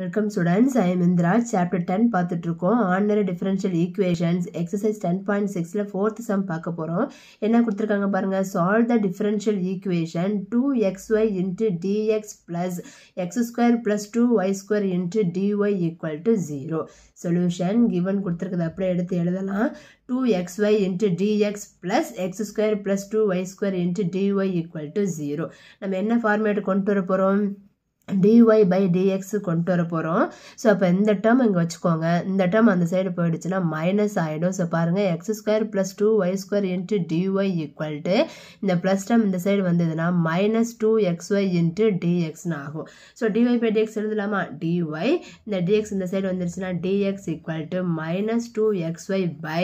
welcome students I am Indiraj chapter ten பார்த்துட்டு இருக்கோம் ordinary differential equations exercise ten point சிக்ஸில் fourth sum பார்க்க போகிறோம் என்ன கொடுத்துருக்காங்க பாருங்கள் solve the differential equation two x y into dx plus x square plus two y square into dy equal to zero solution given கொடுத்துருக்குது அப்படியே எடுத்து எழுதலாம் two x y into dx plus x square plus two y square into dy equal to zero நம்ம என்ன format கொண்டு வர போகிறோம் dy by dx கொண்டு வர போகிறோம் ஸோ அப்போ இந்த டேர்ம் இங்கே வச்சுக்கோங்க இந்த டேர்ம் அந்த சைடு போயிடுச்சுன்னா மைனஸ் ஆகிடும் ஸோ பாருங்கள் x square plus two y square into dy equal to இந்த ப்ளஸ் டேம் இந்த சைடு வந்ததுன்னா minus two x y into டிஎக்ஸ்னு ஆகும் ஸோ டிஒய் பை டிஎக்ஸ் எழுதலாமா டிஒய் இந்த டிஎக்ஸ் இந்த சைடு வந்துருச்சுன்னா dx equal to minus two x y by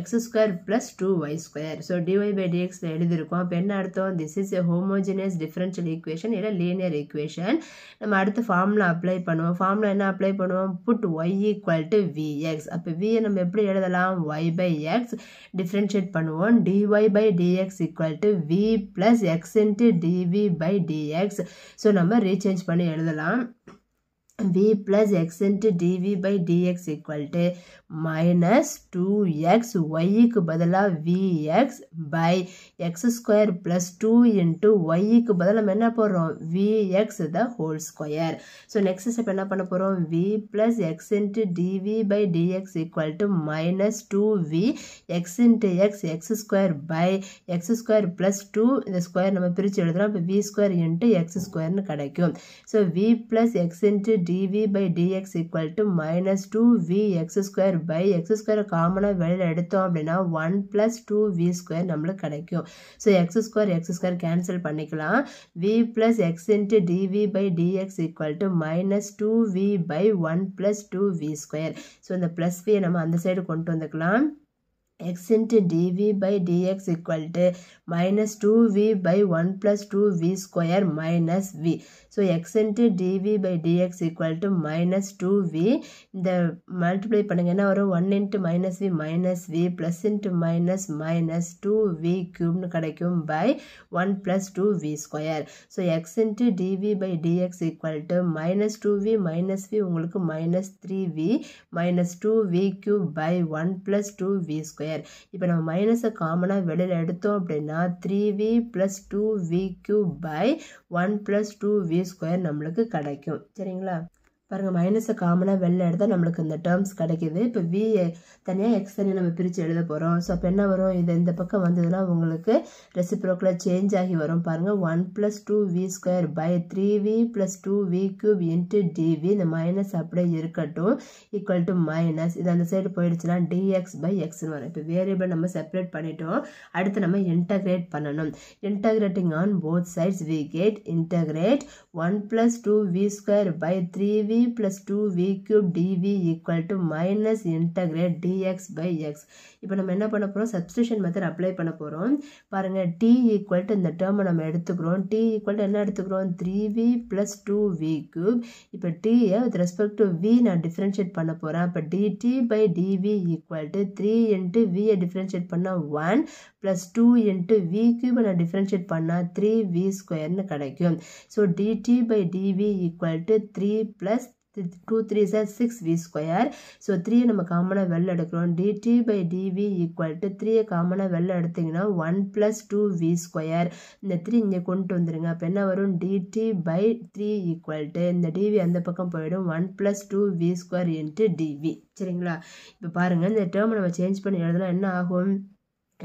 x square plus two y square so dy by டிஎக்ஸில் எழுதியிருக்கோம் அப்போ என்ன அர்த்தம் this is a homogeneous differential equation இல்லை லீனியர் ஈக்குவேஷன் நம்ம அடுத்து ஃபார்முலா அப்ளை பண்ணுவோம் ஃபார்ம்ல என்ன அப்ளை பண்ணுவோம் put y equal to vx அப்போ வியை நம்ம எப்படி எழுதலாம் ஒய் பை எக்ஸ் டிஃப்ரென்ஷியேட் பண்ணுவோம் dy by dx equal to v plus x into dv by dx so நம்ம ரீசேஞ்ச் பண்ணி எழுதலாம் v plus x into dv by dx equal to minus two x ஒய்க்கு பதிலாக vx by x square plus two into ஒய்க்கு பதில் நம்ம என்ன போடுறோம் vx the whole square so next step என்ன பண்ண போகிறோம் v plus x into dv by dx equal to minus two v x into x x square by x square plus two இந்த square நம்ம பிரித்து எழுதுகிறோம் இப்போ வி ஸ்கொயர் இன்ட்டு எக்ஸ் ஸ்கொயர்னு கிடைக்கும் so v plus x into dv by dx equal to minus two v x square by x ஸ்கொயரை காமனாக வெளியில் எடுத்தோம் அப்படின்னா one plus two v square நம்மளுக்கு கிடைக்கும் so x square x square cancel பண்ணிக்கலாம் v plus x into dv by dx equal to minus two v by one plus two v square so இந்த plus வியை நம்ம அந்த side கொண்டு வந்துக்கலாம் x x into dv by dx minus two v by one plus two v square minus v so x into dv by dx equal to minus two v இந்த multiply பண்ணுங்கள் என்ன வரும் one into minus v minus v plus into minus minus two v க்யூப்னு கிடைக்கும் by one plus two v square so x into dv by dx equal to minus two v minus v உங்களுக்கு minus three v minus two v cube by one plus two v square இப்போ நம்ம மைனஸை காமனாக வெளியில் எடுத்தோம் அப்படின்னா three v plus two v cube by one plus two v square நம்மளுக்கு கிடைக்கும் சரிங்களா பாருங்கள் மைனஸை காமனாக வெளில எடுத்தால் நம்மளுக்கு இந்த டேர்ம்ஸ் கிடைக்கிது இப்போ வி தனியாக எக்ஸ் தனியாக நம்ம பிரித்து எழுத போகிறோம் ஸோ அப்போ என்ன வரும் இது இந்த பக்கம் வந்ததுன்னா உங்களுக்கு ரெசிப்ரோக்கில் சேஞ்ச் ஆகி வரும் பாருங்கள் one plus two v square by three v plus two v cube into dv இந்த மைனஸ் அப்படியே இருக்கட்டும் ஈக்குவல் டு மைனஸ் இது அந்த சைடு போயிடுச்சுன்னா டிஎக்ஸ் பை எக்ஸ்னு வரும் இப்போ வேரியபிள் நம்ம செப்பரேட் பண்ணிட்டோம் அடுத்து நம்ம இன்டகிரேட் பண்ணணும் integrating on both sides we get integrate one plus two v square by three v plus 2v cube dv equal to minus integrate dx by x இப்போ நம்ம என்ன பண்ண போகிறோம் சப்ஸ்டியூஷன் மெத்தட் அப்ளை பண்ண போகிறோம் பாருங்கள் டி equal to இந்த டேர்மை நம்ம எடுத்துக்கிறோம் t equal to என்ன எடுத்துக்கிறோம் three v plus two v cube இப்போ டீயை வித் ரெஸ்பெக்ட் டு வி நான் டிஃப்ரென்ஷியேட் பண்ண போகிறேன் இப்போ dt by dv equal to three into வியை டிஃப்ரென்ஷியேட் பண்ணால் one plus two into v கியூபை நான் டிஃப்ரென்ஷியேட் பண்ணால் த்ரீ வி ஸ்கொயர்னு கிடைக்கும் so dt by dv equal to three plus two three சார் சிக்ஸ் வி ஸ்கொயர் ஸோ த்ரீயை நம்ம காமனாக வெளில எடுக்கிறோம் dt by dv equal to த்ரீயை காமனாக வெளில எடுத்திங்கன்னா one plus two v square இந்த த்ரீ இங்கே கொண்டு வந்துடுங்க அப்போ என்ன வரும் dt by three equal to இந்த டிவி அந்த பக்கம் போயிடும் one plus two v square into dv சரிங்களா இப்போ பாருங்கள் இந்த டேர்மை நம்ம சேஞ்ச் பண்ணி எழுதுனா என்ன ஆகும்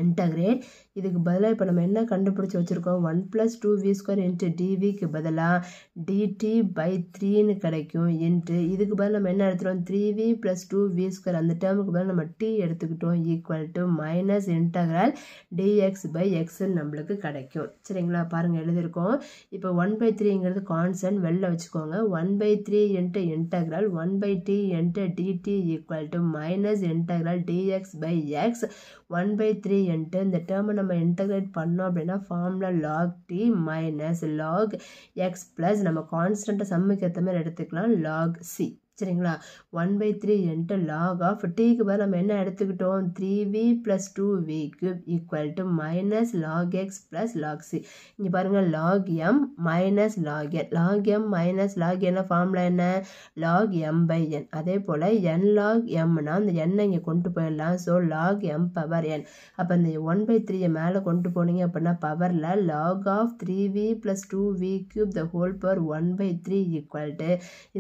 இன்டகிரேட் இதுக்கு பதிலாக இப்போ நம்ம என்ன கண்டுபிடிச்சி வச்சுருக்கோம் one plus two v square into டிவிக்கு பதிலாக டிடி பை த்ரீன்னு கிடைக்கும் இன்ட்டு இதுக்கு பதில் நம்ம என்ன எடுத்துகிறோம் three v plus two v square அந்த டேர்முக்கு பதில் நம்ம டி எடுத்துக்கிட்டோம் equal to minus integral dx by எக்ஸ்ன்னு நம்மளுக்கு கிடைக்கும் சரிங்களா பாருங்கள் எழுதியிருக்கோம் இப்போ ஒன் பை த்ரீங்கிறது கான்சன்ட் வெளில வச்சுக்கோங்க one by three into integral one by t into dt equal to minus integral dx by x one by three into இந்த டேர்மை நம்ம இன்டகிரேட் பண்ணோம் அப்படின்னா ஃபார்மில் log t minus log x plus நம்ம கான்ஸ்டண்ட்டை சம்மிக்கிறத மாதிரி எடுத்துக்கலாம் லாக் சி சரிங்களா one by three into log of டீக்கு பதில் நம்ம என்ன எடுத்துக்கிட்டோம் three v plus two v cube equal to minus log x plus lock C இங்கே பாருங்கள் log m minus log n log m minus log என்ன formula என்ன லாக் எம் பை என் அதே போல் என் லாக் எம்னா அந்த எண்ணை இங்கே கொண்டு போயிடலாம் so log m power n அப்போ இந்த ஒன் பை த்ரீயை மேலே கொண்டு போனீங்க அப்படின்னா பவரில் log of three v plus two v cube the whole power one by three equal to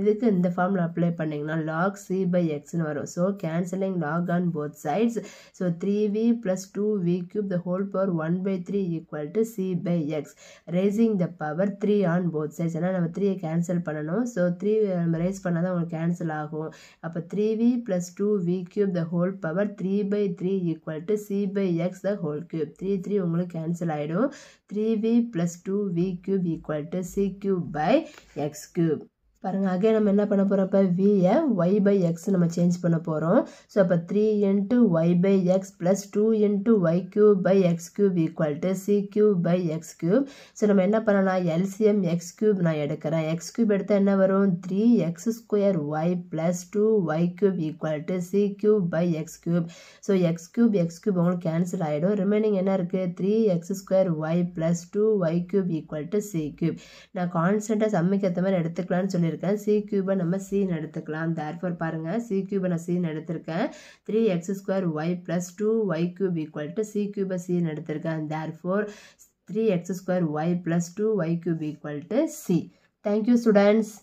இதுக்கு இந்த ஃபார்முலா அப்ளை மல்டிப்ளை பண்ணிங்கன்னா லாக் சி பை எக்ஸ்னு வரும் so cancelling log on both sides so three v plus two v cube the whole power one by three equal to c by x raising the power three on both sides ஏன்னா நம்ம த்ரீயை cancel பண்ணணும் so three நம்ம raise பண்ணால் தான் உங்களுக்கு cancel ஆகும் அப்போ three v plus two the whole the whole power three by three c by c the whole the whole 3 three three உங்களுக்கு கேன்சல் ஆகிடும் three v plus two c cube by x cube by பாருங்கள் okay நம்ம என்ன பண்ண போகிறப்ப இப்போ வியை y by x நம்ம சேஞ்ச் பண்ண போகிறோம் ஸோ அப்போ three into y by x plus two into y cube by x cube equal to c cube by x cube so நம்ம என்ன பண்ணலாம் எல்சிஎம் எக்ஸ் கியூப் நான் எடுக்கிறேன் எக்ஸ் கியூப் எடுத்தால் என்ன வரும் three x square y plus two y cube equal to c cube by x cube so x cube x cube உங்களுக்கு cancel ஆகிடும் ரிமைனிங் என்ன இருக்குது three x square y plus two y cube equal to c cube நான் கான்ஸ்டண்ட்டாக சம்மிக்கு மாதிரி எடுத்துக்கலான்னு சொல்லியிருக்கேன் எடுத்திருக்கேன் C கியூபை நம்ம சி எடுத்துக்கலாம் தேர்ஃபோர் பாருங்கள் சி கியூபை நான் சீன் எடுத்திருக்கேன் three x square y plus two y cube equal to c கியூபை சீன் எடுத்திருக்கேன் therefore three x square y plus two y cube equal to c thank you students